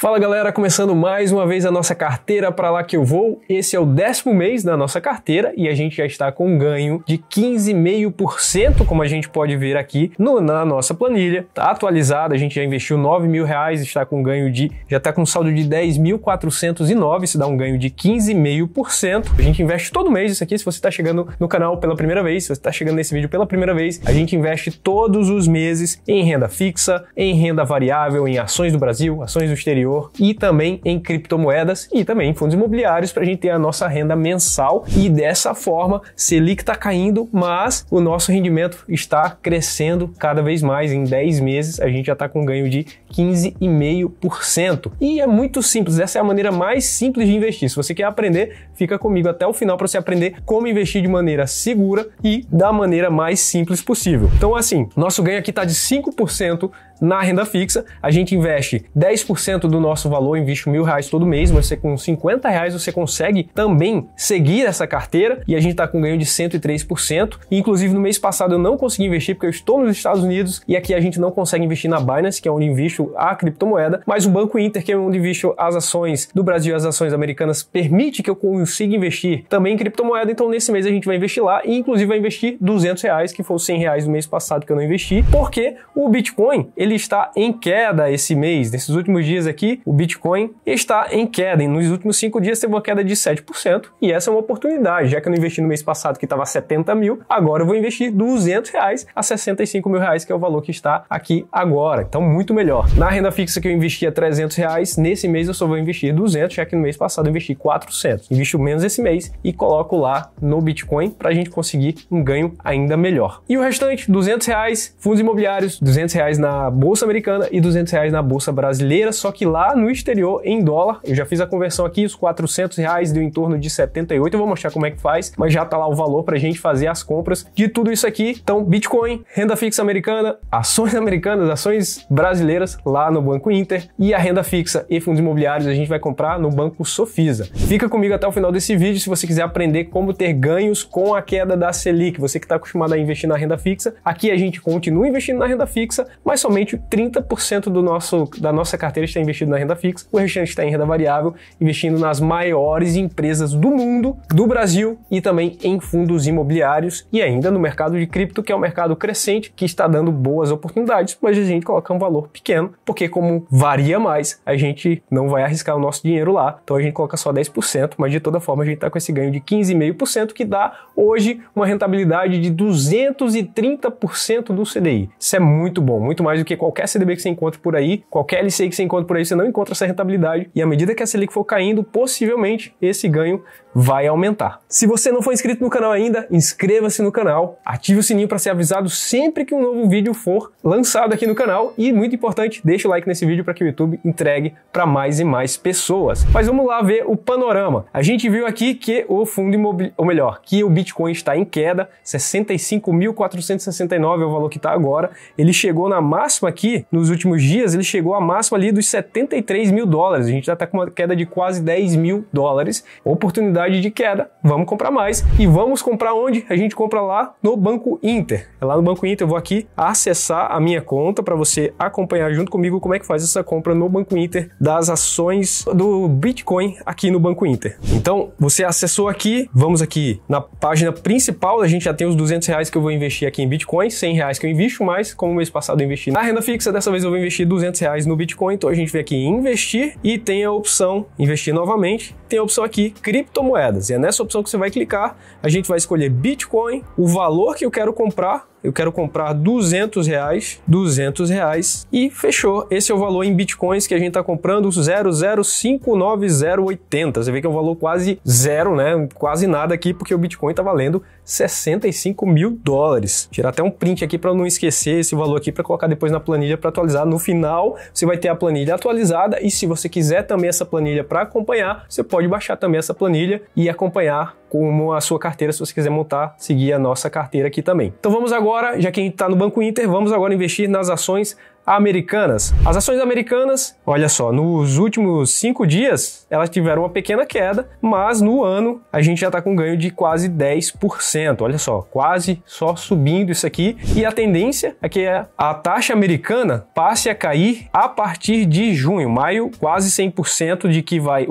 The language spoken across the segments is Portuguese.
Fala galera, começando mais uma vez a nossa carteira para lá que eu vou. Esse é o décimo mês da nossa carteira e a gente já está com um ganho de 15,5%, como a gente pode ver aqui no, na nossa planilha. Está atualizada, a gente já investiu 9 mil reais, está com um ganho de já está com um saldo de 10.409, se dá um ganho de 15,5%. A gente investe todo mês isso aqui. Se você está chegando no canal pela primeira vez, se você está chegando nesse vídeo pela primeira vez, a gente investe todos os meses em renda fixa, em renda variável, em ações do Brasil, ações do exterior exterior e também em criptomoedas e também em fundos imobiliários para a gente ter a nossa renda mensal e dessa forma Selic está caindo, mas o nosso rendimento está crescendo cada vez mais. Em 10 meses a gente já está com um ganho de 15,5%. E é muito simples, essa é a maneira mais simples de investir. Se você quer aprender, fica comigo até o final para você aprender como investir de maneira segura e da maneira mais simples possível. Então assim, nosso ganho aqui está de 5% na renda fixa, a gente investe 10% do nosso valor, investe mil reais todo mês, você com 50 reais você consegue também seguir essa carteira e a gente está com um ganho de 103%. E, inclusive, no mês passado eu não consegui investir porque eu estou nos Estados Unidos e aqui a gente não consegue investir na Binance, que é onde invisto a criptomoeda, mas o Banco Inter, que é onde invisto as ações do Brasil e as ações americanas, permite que eu consiga investir também em criptomoeda. Então, nesse mês a gente vai investir lá e, inclusive, vai investir 200 reais, que foi 100 reais no mês passado que eu não investi, porque o Bitcoin, ele ele está em queda esse mês. Nesses últimos dias aqui, o Bitcoin está em queda. E nos últimos cinco dias teve uma queda de 7%. E essa é uma oportunidade. Já que eu não investi no mês passado que estava 70 mil, agora eu vou investir 200 reais a 65 mil reais, que é o valor que está aqui agora. Então, muito melhor. Na renda fixa que eu investia 300 reais, nesse mês eu só vou investir 200, já que no mês passado eu investi 400. Invisto menos esse mês e coloco lá no Bitcoin para a gente conseguir um ganho ainda melhor. E o restante, 200 reais, fundos imobiliários, 200 reais na bolsa americana e 200 reais na bolsa brasileira, só que lá no exterior em dólar. Eu já fiz a conversão aqui, os 400 reais deu em torno de 78. Eu vou mostrar como é que faz, mas já tá lá o valor para a gente fazer as compras de tudo isso aqui. Então, Bitcoin, renda fixa americana, ações americanas, ações brasileiras lá no Banco Inter e a renda fixa e fundos imobiliários a gente vai comprar no Banco Sofisa. Fica comigo até o final desse vídeo se você quiser aprender como ter ganhos com a queda da Selic. Você que está acostumado a investir na renda fixa, aqui a gente continua investindo na renda fixa, mas somente basicamente 30% do nosso, da nossa carteira está investido na renda fixa, o restante está em renda variável, investindo nas maiores empresas do mundo, do Brasil e também em fundos imobiliários e ainda no mercado de cripto, que é um mercado crescente que está dando boas oportunidades, mas a gente coloca um valor pequeno, porque como varia mais, a gente não vai arriscar o nosso dinheiro lá. Então a gente coloca só 10%, mas de toda forma a gente está com esse ganho de 15,5% que dá hoje uma rentabilidade de 230% do CDI. Isso é muito bom, muito mais do que qualquer CDB que você encontra por aí, qualquer LCI que você encontra por aí, você não encontra essa rentabilidade. E à medida que a Selic for caindo, possivelmente esse ganho vai aumentar. Se você não for inscrito no canal ainda, inscreva-se no canal, ative o sininho para ser avisado sempre que um novo vídeo for lançado aqui no canal e muito importante, deixe o like nesse vídeo para que o YouTube entregue para mais e mais pessoas. Mas vamos lá ver o panorama. A gente viu aqui que o fundo imobiliário, ou melhor, que o Bitcoin está em queda, 65.469 é o valor que está agora. Ele chegou na máxima aqui nos últimos dias, ele chegou a máxima ali dos 73 mil dólares. A gente já está com uma queda de quase 10 mil dólares. Oportunidade de queda, vamos comprar mais. E vamos comprar onde? A gente compra lá no Banco Inter. É lá no Banco Inter eu vou aqui acessar a minha conta para você acompanhar junto comigo como é que faz essa compra no Banco Inter das ações do Bitcoin aqui no Banco Inter. Então, você acessou aqui, vamos aqui na página principal, a gente já tem os 200 reais que eu vou investir aqui em Bitcoin, 100 reais que eu invisto mais, como mês passado eu investi na renda fixa, dessa vez eu vou investir 200 reais no Bitcoin, então a gente vem aqui em investir e tem a opção investir novamente, tem a opção aqui criptomoedas. E é nessa opção que você vai clicar, a gente vai escolher Bitcoin, o valor que eu quero comprar eu quero comprar 200 reais, 200 reais e fechou. Esse é o valor em bitcoins que a gente está comprando 0,059080. Você vê que é um valor quase zero, né? Quase nada aqui, porque o Bitcoin está valendo 65 mil dólares. Tirar até um print aqui para não esquecer esse valor aqui para colocar depois na planilha para atualizar. No final, você vai ter a planilha atualizada e se você quiser também essa planilha para acompanhar, você pode baixar também essa planilha e acompanhar como a sua carteira, se você quiser montar, seguir a nossa carteira aqui também. Então vamos agora, já que a gente está no Banco Inter, vamos agora investir nas ações americanas. As ações americanas, olha só, nos últimos cinco dias elas tiveram uma pequena queda, mas no ano a gente já está com um ganho de quase 10%. Olha só, quase só subindo isso aqui. E a tendência é que a taxa americana passe a cair a partir de junho, maio, quase 100% de que vai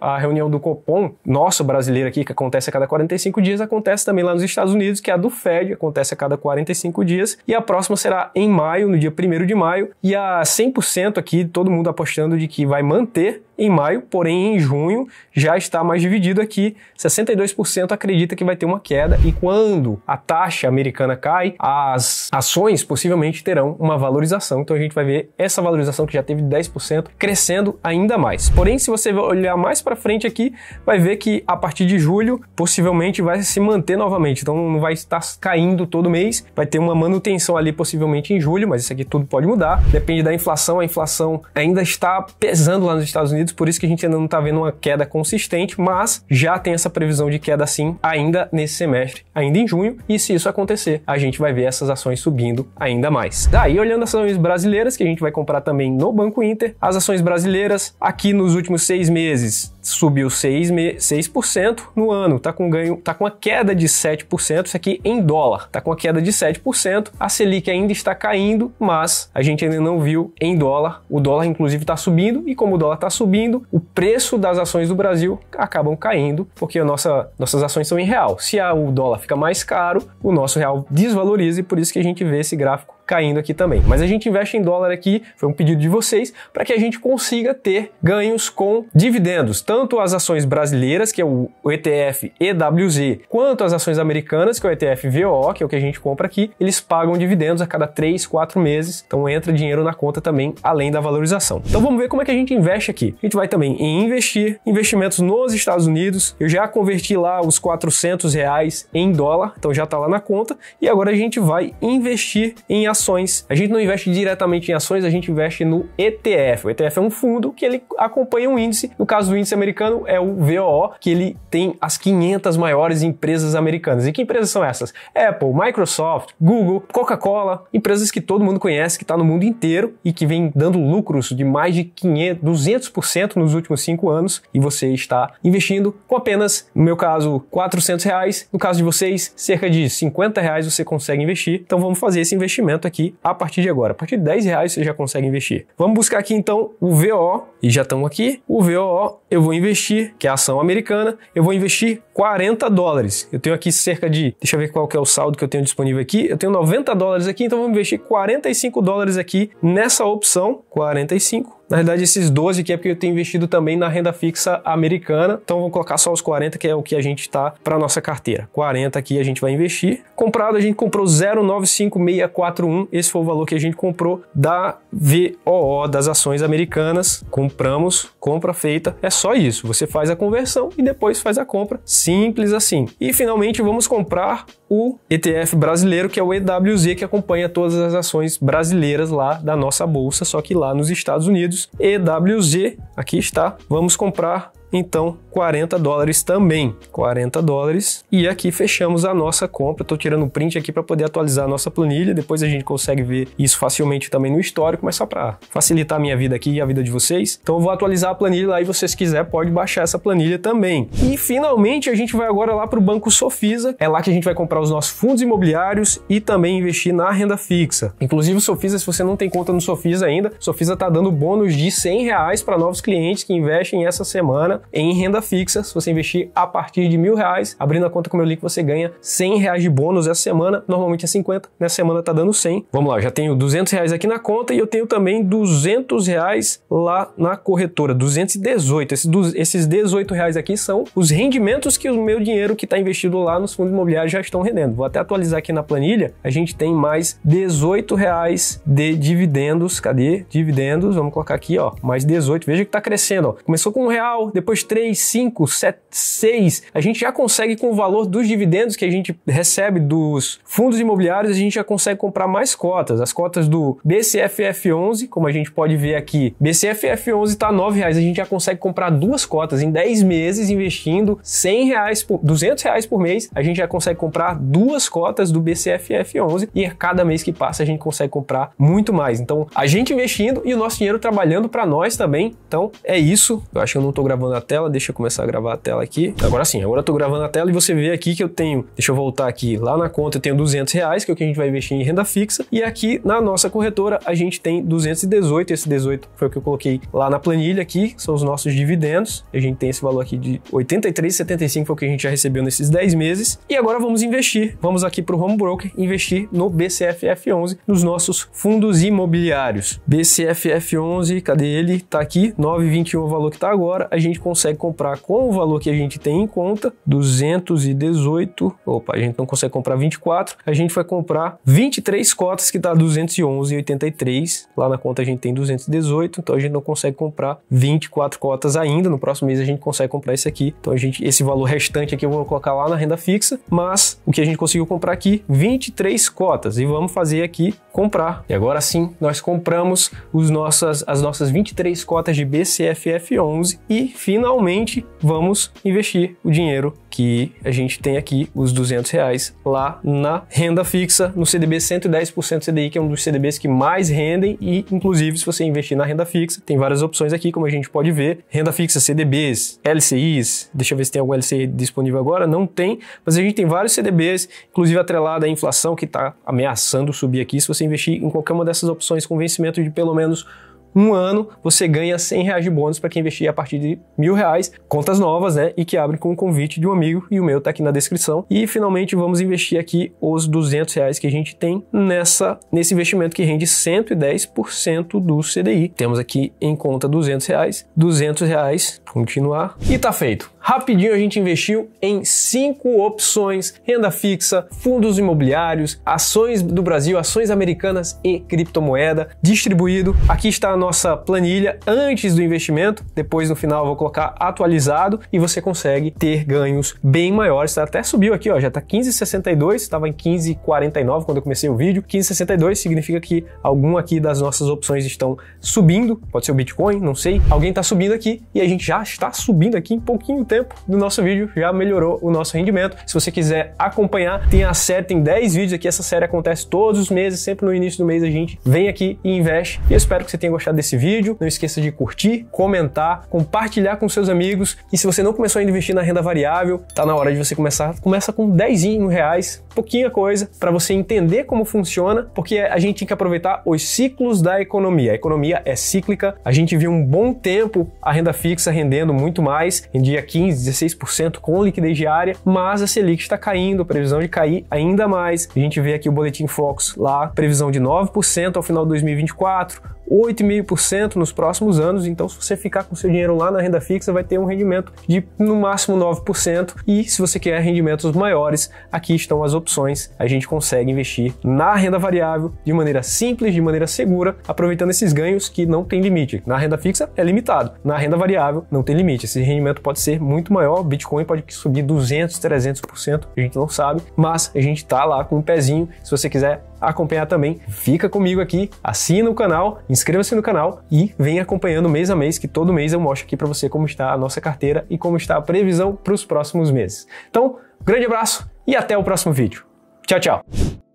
a reunião do Copom, nosso brasileiro aqui, que acontece a cada 45 dias, acontece também lá nos Estados Unidos, que é a do Fed, acontece a cada 45 dias, e a próxima será em maio, no dia 1 de maio e a 100% aqui, todo mundo apostando de que vai manter em maio, porém em junho já está mais dividido aqui. 62% acredita que vai ter uma queda e quando a taxa americana cai, as ações possivelmente terão uma valorização. Então a gente vai ver essa valorização que já teve 10% crescendo ainda mais. Porém, se você olhar mais para frente aqui, vai ver que a partir de julho possivelmente vai se manter novamente. Então não vai estar caindo todo mês, vai ter uma manutenção ali possivelmente em julho, mas isso aqui tudo pode mudar. Depende da inflação, a inflação ainda está pesando lá nos Estados Unidos Unidos, por isso que a gente ainda não está vendo uma queda consistente, mas já tem essa previsão de queda sim ainda nesse semestre, ainda em junho, e se isso acontecer, a gente vai ver essas ações subindo ainda mais. Daí, olhando as ações brasileiras, que a gente vai comprar também no Banco Inter, as ações brasileiras aqui nos últimos seis meses subiu 6, me... 6% no ano, está com ganho, tá com uma queda de 7%, isso aqui em dólar, está com uma queda de 7%, a Selic ainda está caindo, mas a gente ainda não viu em dólar, o dólar inclusive está subindo e como o dólar está subindo, o preço das ações do Brasil acabam caindo, porque a nossa, nossas ações são em real. Se a, o dólar fica mais caro, o nosso real desvaloriza e por isso que a gente vê esse gráfico caindo aqui também. Mas a gente investe em dólar aqui, foi um pedido de vocês, para que a gente consiga ter ganhos com dividendos, tanto as ações brasileiras, que é o ETF EWZ, quanto as ações americanas, que é o ETF VOO, que é o que a gente compra aqui, eles pagam dividendos a cada 3, 4 meses, então entra dinheiro na conta também, além da valorização. Então vamos ver como é que a gente investe aqui. A gente vai também em investir, investimentos nos Estados Unidos, eu já converti lá os 400 reais em dólar, então já está lá na conta, e agora a gente vai investir em ações ações. A gente não investe diretamente em ações, a gente investe no ETF. O ETF é um fundo que ele acompanha um índice. No caso do índice americano é o VOO, que ele tem as 500 maiores empresas americanas. E que empresas são essas? Apple, Microsoft, Google, Coca-Cola, empresas que todo mundo conhece, que está no mundo inteiro e que vem dando lucros de mais de 500, 200% nos últimos cinco anos. E você está investindo com apenas, no meu caso, 400 reais. No caso de vocês, cerca de 50 reais você consegue investir. Então vamos fazer esse investimento aqui a partir de agora. A partir de 10 reais você já consegue investir. Vamos buscar aqui então o VO e já estamos aqui. O VO eu vou investir, que é a ação americana, eu vou investir 40 dólares. Eu tenho aqui cerca de, deixa eu ver qual que é o saldo que eu tenho disponível aqui. Eu tenho 90 dólares aqui, então vou investir 45 dólares aqui nessa opção, 45 na verdade, esses 12 aqui é porque eu tenho investido também na renda fixa americana. Então, vou colocar só os 40, que é o que a gente está para nossa carteira. 40 aqui a gente vai investir. Comprado, a gente comprou 0,95641. Esse foi o valor que a gente comprou da VOO, das ações americanas. Compramos, compra feita. É só isso. Você faz a conversão e depois faz a compra. Simples assim. E, finalmente, vamos comprar o ETF brasileiro, que é o EWZ, que acompanha todas as ações brasileiras lá da nossa bolsa, só que lá nos Estados Unidos. Unidos, EWZ, aqui está, vamos comprar então 40 dólares também, 40 dólares. E aqui fechamos a nossa compra. Estou tirando um print aqui para poder atualizar a nossa planilha. Depois a gente consegue ver isso facilmente também no histórico, mas só para facilitar a minha vida aqui e a vida de vocês. Então eu vou atualizar a planilha lá e vocês quiser pode baixar essa planilha também. E finalmente a gente vai agora lá para o Banco Sofisa. É lá que a gente vai comprar os nossos fundos imobiliários e também investir na renda fixa. Inclusive o Sofisa, se você não tem conta no Sofisa ainda, Sofisa está dando bônus de 100 reais para novos clientes que investem essa semana em renda fixa, se você investir a partir de mil reais, abrindo a conta com o meu link, você ganha 100 reais de bônus essa semana. Normalmente é 50, nessa semana tá dando 100. Vamos lá, já tenho 200 reais aqui na conta e eu tenho também 200 reais lá na corretora, 218. Esses, esses 18 reais aqui são os rendimentos que o meu dinheiro que está investido lá nos fundos imobiliários já estão rendendo. Vou até atualizar aqui na planilha, a gente tem mais 18 reais de dividendos. Cadê? Dividendos, vamos colocar aqui, ó, mais 18. Veja que tá crescendo, ó. Começou com um real, depois depois 3, 5, 7, 6, a gente já consegue com o valor dos dividendos que a gente recebe dos fundos imobiliários, a gente já consegue comprar mais cotas. As cotas do BCFF11, como a gente pode ver aqui, BCFF11 está R$ reais, a gente já consegue comprar duas cotas em 10 meses investindo 100 reais por 200 reais por mês, a gente já consegue comprar duas cotas do BCFF11 e a cada mês que passa a gente consegue comprar muito mais. Então, a gente investindo e o nosso dinheiro trabalhando para nós também. Então, é isso. Eu acho que eu não estou gravando a tela, deixa eu começar a gravar a tela aqui. Agora sim, agora eu tô gravando a tela e você vê aqui que eu tenho, deixa eu voltar aqui, lá na conta eu tenho 200 reais, que é o que a gente vai investir em renda fixa, e aqui na nossa corretora a gente tem 218, esse 18 foi o que eu coloquei lá na planilha aqui, são os nossos dividendos, a gente tem esse valor aqui de 83,75 foi é o que a gente já recebeu nesses 10 meses, e agora vamos investir, vamos aqui para o Home Broker investir no BCFF11, nos nossos fundos imobiliários. BCFF11, cadê ele? Tá aqui, 9,21 é o valor que tá agora, a gente consegue comprar com o valor que a gente tem em conta, 218, opa, a gente não consegue comprar 24, a gente vai comprar 23 cotas que dá 211,83, lá na conta a gente tem 218, então a gente não consegue comprar 24 cotas ainda, no próximo mês a gente consegue comprar esse aqui, então a gente, esse valor restante aqui eu vou colocar lá na renda fixa, mas o que a gente conseguiu comprar aqui, 23 cotas, e vamos fazer aqui comprar, e agora sim nós compramos os nossas, as nossas 23 cotas de BCFF11 e finalmente vamos investir o dinheiro que a gente tem aqui, os 200 reais, lá na renda fixa, no CDB 110% CDI, que é um dos CDBs que mais rendem e, inclusive, se você investir na renda fixa, tem várias opções aqui, como a gente pode ver, renda fixa, CDBs, LCIs, deixa eu ver se tem algum LCI disponível agora, não tem, mas a gente tem vários CDBs, inclusive atrelado à inflação que está ameaçando subir aqui, se você investir em qualquer uma dessas opções com vencimento de pelo menos um ano, você ganha 100 reais de bônus para quem investir a partir de mil reais, contas novas, né? E que abrem com um convite de um amigo, e o meu tá aqui na descrição. E finalmente vamos investir aqui os 200 reais que a gente tem nessa, nesse investimento que rende 110% do CDI. Temos aqui em conta 200 reais, 200 reais, continuar, e tá feito rapidinho a gente investiu em cinco opções: renda fixa, fundos imobiliários, ações do Brasil, ações americanas e criptomoeda distribuído. Aqui está a nossa planilha antes do investimento. Depois no final eu vou colocar atualizado e você consegue ter ganhos bem maiores. Tá até subiu aqui, ó, já está 15,62, estava em 15,49 quando eu comecei o vídeo. 15,62 significa que algum aqui das nossas opções estão subindo. Pode ser o Bitcoin, não sei. Alguém está subindo aqui e a gente já está subindo aqui em pouquinho tempo tempo do nosso vídeo já melhorou o nosso rendimento. Se você quiser acompanhar, tem a série, tem 10 vídeos aqui. Essa série acontece todos os meses, sempre no início do mês a gente vem aqui e investe. E eu espero que você tenha gostado desse vídeo. Não esqueça de curtir, comentar, compartilhar com seus amigos. E se você não começou a investir na renda variável, tá na hora de você começar. Começa com 10 reais, pouquinha coisa, para você entender como funciona, porque a gente tem que aproveitar os ciclos da economia. A economia é cíclica. A gente viu um bom tempo a renda fixa rendendo muito mais, dia 15 15, 16% com liquidez diária, mas a Selic está caindo, previsão de cair ainda mais. A gente vê aqui o boletim Focus lá, previsão de 9% ao final de 2024, 8,5% nos próximos anos. Então, se você ficar com seu dinheiro lá na renda fixa, vai ter um rendimento de no máximo 9%. E se você quer rendimentos maiores, aqui estão as opções. A gente consegue investir na renda variável de maneira simples, de maneira segura, aproveitando esses ganhos que não tem limite. Na renda fixa é limitado, na renda variável não tem limite. Esse rendimento pode ser muito maior, Bitcoin pode subir 200, 300%, a gente não sabe, mas a gente tá lá com um pezinho. Se você quiser acompanhar também, fica comigo aqui, assina o canal, inscreva-se no canal e vem acompanhando mês a mês, que todo mês eu mostro aqui para você como está a nossa carteira e como está a previsão para os próximos meses. Então, grande abraço e até o próximo vídeo. Tchau, tchau!